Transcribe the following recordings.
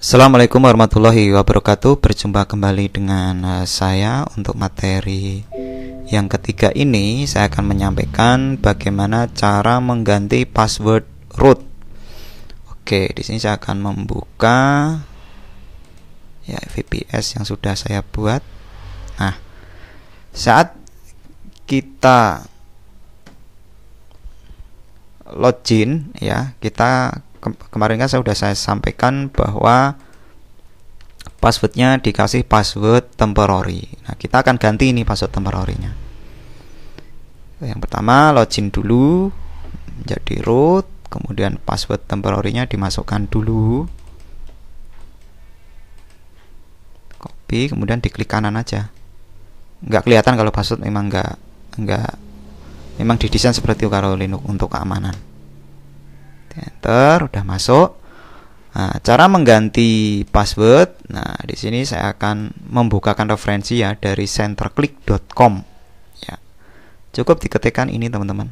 Assalamualaikum warahmatullahi wabarakatuh. Berjumpa kembali dengan eh, saya untuk materi yang ketiga ini saya akan menyampaikan bagaimana cara mengganti password root. Oke, di sini saya akan membuka ya VPS yang sudah saya buat. Nah, saat kita login ya, kita kemarin kan saya sudah saya sampaikan bahwa passwordnya dikasih password temporary. Nah, kita akan ganti ini password temporary-nya. Yang pertama login dulu menjadi root, kemudian password temporary-nya dimasukkan dulu. Copy, kemudian diklik kanan aja. Nggak kelihatan kalau password memang nggak nggak memang didesain seperti itu kalau Linux untuk keamanan enter udah masuk nah, cara mengganti password nah di sini saya akan membukakan referensi ya dari centerclick.com ya cukup diketikkan ini teman-teman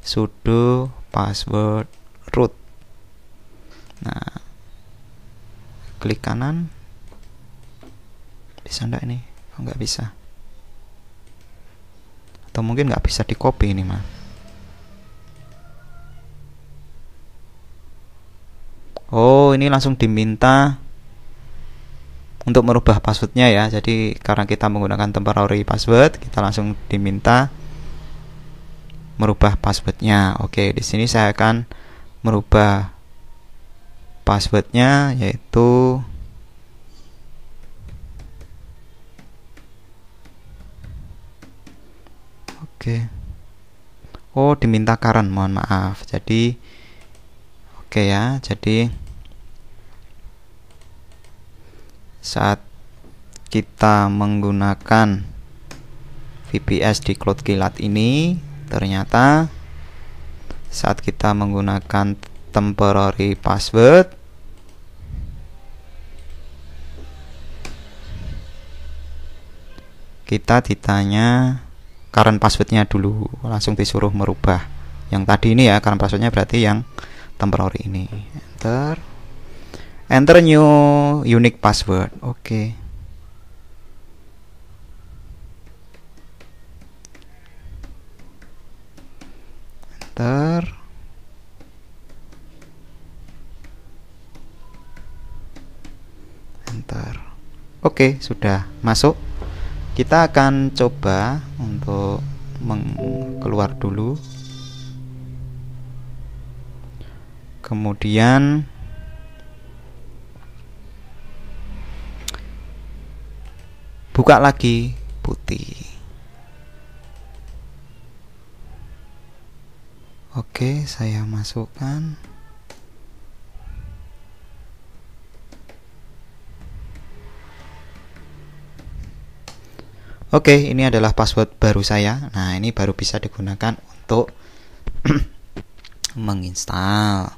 sudo password root nah klik kanan bisa enggak ini Enggak bisa atau mungkin nggak bisa di copy ini mah oh ini langsung diminta untuk merubah passwordnya ya jadi karena kita menggunakan temporary password kita langsung diminta merubah passwordnya oke di sini saya akan merubah passwordnya yaitu oke oh diminta current mohon maaf jadi oke ya jadi saat kita menggunakan VPS di Cloud Kilat ini ternyata saat kita menggunakan temporary password kita ditanya current passwordnya dulu langsung disuruh merubah yang tadi ini ya current passwordnya berarti yang temporary ini enter enter new unique password oke okay. enter enter oke okay, sudah masuk kita akan coba untuk keluar dulu kemudian buka lagi putih Oke, saya masukkan. Oke, ini adalah password baru saya. Nah, ini baru bisa digunakan untuk menginstal.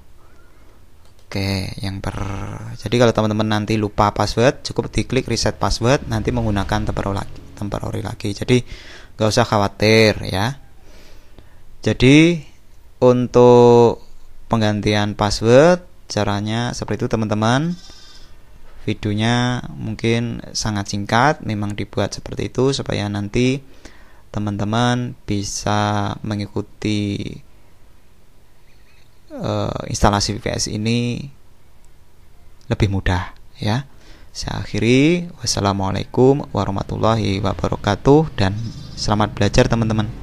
Oke, yang per Jadi kalau teman-teman nanti lupa password, cukup diklik reset password, nanti menggunakan temporary lagi, temporary lagi. Jadi nggak usah khawatir ya. Jadi untuk penggantian password caranya seperti itu teman-teman. Videonya mungkin sangat singkat, memang dibuat seperti itu supaya nanti teman-teman bisa mengikuti uh, instalasi VPS ini lebih mudah ya. Saya akhiri wassalamualaikum warahmatullahi wabarakatuh dan selamat belajar teman-teman.